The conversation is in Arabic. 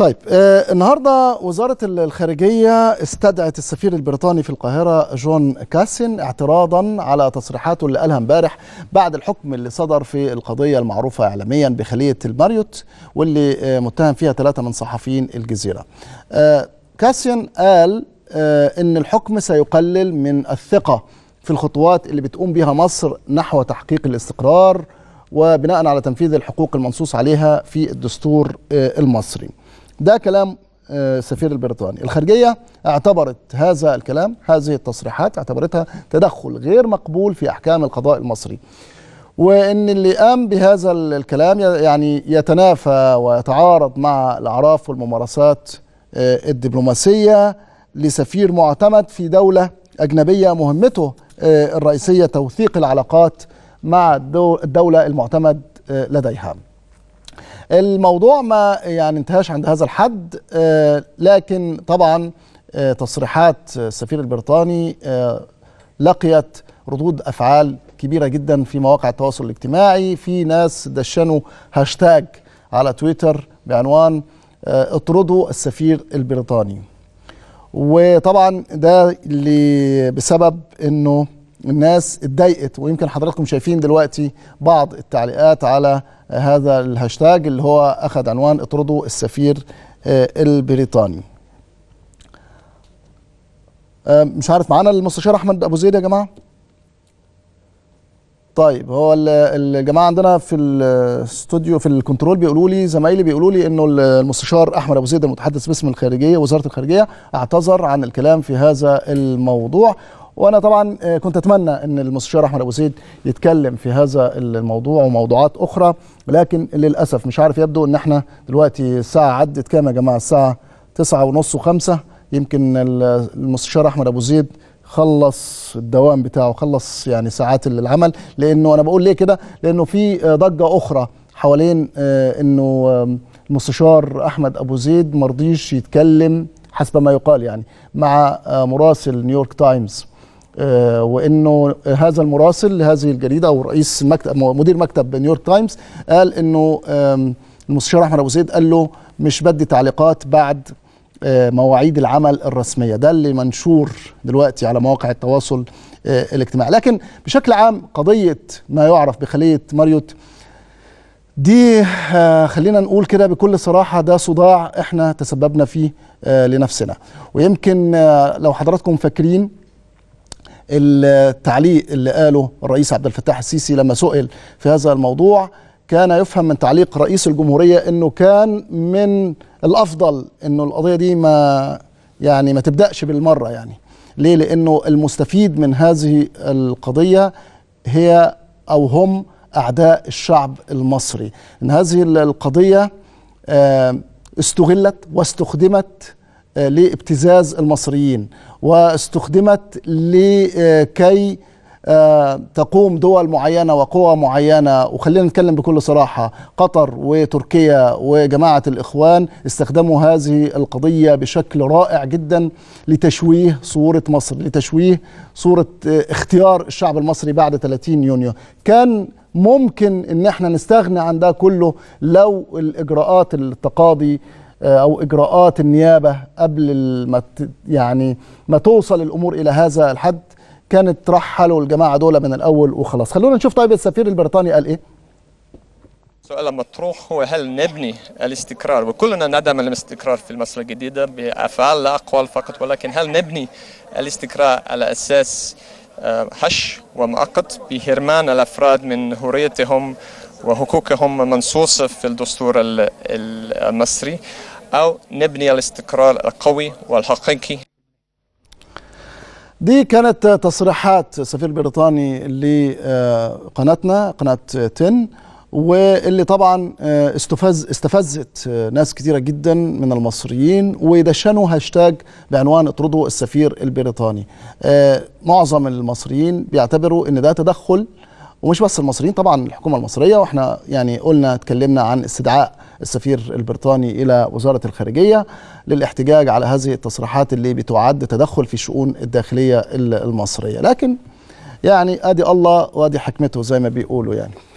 طيب آه، النهارده وزاره الخارجيه استدعت السفير البريطاني في القاهره جون كاسن اعتراضا على تصريحاته اللي قالها امبارح بعد الحكم اللي صدر في القضيه المعروفه اعلاميا بخليه الماريوت واللي آه، متهم فيها ثلاثه من صحفيين الجزيره. آه، كاسن قال ان الحكم سيقلل من الثقه في الخطوات اللي بتقوم بها مصر نحو تحقيق الاستقرار وبناء على تنفيذ الحقوق المنصوص عليها في الدستور المصري. ده كلام السفير آه، البريطاني الخارجية اعتبرت هذا الكلام هذه التصريحات اعتبرتها تدخل غير مقبول في أحكام القضاء المصري وان اللي قام بهذا الكلام يعني يتنافى ويتعارض مع الاعراف والممارسات آه، الدبلوماسيه لسفير معتمد في دوله اجنبيه مهمته آه، الرئيسيه توثيق العلاقات مع الدوله المعتمد لديها الموضوع ما يعني انتهاش عند هذا الحد آه، لكن طبعا آه، تصريحات السفير البريطاني آه، لقيت ردود افعال كبيره جدا في مواقع التواصل الاجتماعي في ناس دشنوا هاشتاج على تويتر بعنوان اطردوا السفير البريطاني وطبعا ده اللي بسبب انه الناس اتضايقت ويمكن حضراتكم شايفين دلوقتي بعض التعليقات على هذا الهاشتاج اللي هو أخذ عنوان اطردوا السفير آه، البريطاني آه، مش عارف معانا المستشار احمد ابو زيد يا جماعه طيب هو الجماعه عندنا في الاستوديو في الكنترول بيقولوا لي زمايلي بيقولوا لي انه المستشار احمد ابو زيد المتحدث باسم الخارجيه وزاره الخارجيه اعتذر عن الكلام في هذا الموضوع وانا طبعا آه، كنت اتمنى ان المستشار احمد ابو سيد يتكلم في هذا الموضوع وموضوعات اخرى لكن للاسف مش عارف يبدو ان احنا دلوقتي الساعه عدت كام يا جماعه الساعه تسعة ونص وخمسة يمكن المستشار احمد ابو زيد خلص الدوام بتاعه خلص يعني ساعات العمل لانه انا بقول ليه كده لانه في ضجه اخرى حوالين آه، انه المستشار احمد ابو زيد مرضيش يتكلم حسب ما يقال يعني مع آه، مراسل نيويورك تايمز آه، وانه هذا المراسل لهذه الجريده او رئيس مكتب مدير مكتب نيويورك تايمز قال انه المستشار احمد ابو زيد قال له مش بدي تعليقات بعد آه، مواعيد العمل الرسميه ده اللي منشور دلوقتي على مواقع التواصل آه، الاجتماعي لكن بشكل عام قضيه ما يعرف بخليه ماريوت دي خلينا نقول كده بكل صراحه ده صداع احنا تسببنا فيه لنفسنا ويمكن لو حضراتكم فاكرين التعليق اللي قاله الرئيس عبد الفتاح السيسي لما سئل في هذا الموضوع كان يفهم من تعليق رئيس الجمهورية أنه كان من الأفضل أنه القضية دي ما يعني ما تبدأش بالمرة يعني ليه لأنه المستفيد من هذه القضية هي أو هم أعداء الشعب المصري إن هذه القضية آه، استغلت واستخدمت آه، لابتزاز المصريين واستخدمت لكي آه، تقوم دول معينة وقوى معينة وخلينا نتكلم بكل صراحة قطر وتركيا وجماعة الإخوان استخدموا هذه القضية بشكل رائع جدا لتشويه صورة مصر لتشويه صورة آه، اختيار الشعب المصري بعد 30 يونيو كان ممكن ان احنا نستغنى عن ده كله لو الاجراءات التقاضي آه، او اجراءات النيابه قبل ما يعني ما توصل الامور الى هذا الحد كانت رحلوا الجماعه دول من الاول وخلاص خلونا نشوف طيب السفير البريطاني قال ايه السؤال المطروح هو هل نبني الاستقرار وكلنا ندعم الاستقرار في مصر الجديدة بأفعال لا أقوال فقط ولكن هل نبني الاستقرار على أساس هش آه، ومؤقت بهرمان الأفراد من حريتهم وحقوقهم منصوصة في الدستور المصري أو نبني الاستقرار القوي والحقيقي دي كانت تصريحات سفير بريطاني لقناتنا آه، قناة تن واللي طبعا آه، استفز استفزت آه، ناس كثيرة جدا من المصريين ودشنوا هاشتاج بعنوان اطردوا السفير البريطاني معظم المصريين بيعتبروا ان ده تدخل ومش بس المصريين طبعا الحكومه المصريه واحنا يعني قلنا اتكلمنا عن استدعاء السفير البريطاني الى وزاره الخارجيه للاحتجاج على هذه التصريحات اللي بتعد تدخل في الشؤون الداخليه المصريه لكن يعني ادي الله وادي حكمته زي ما بيقولوا يعني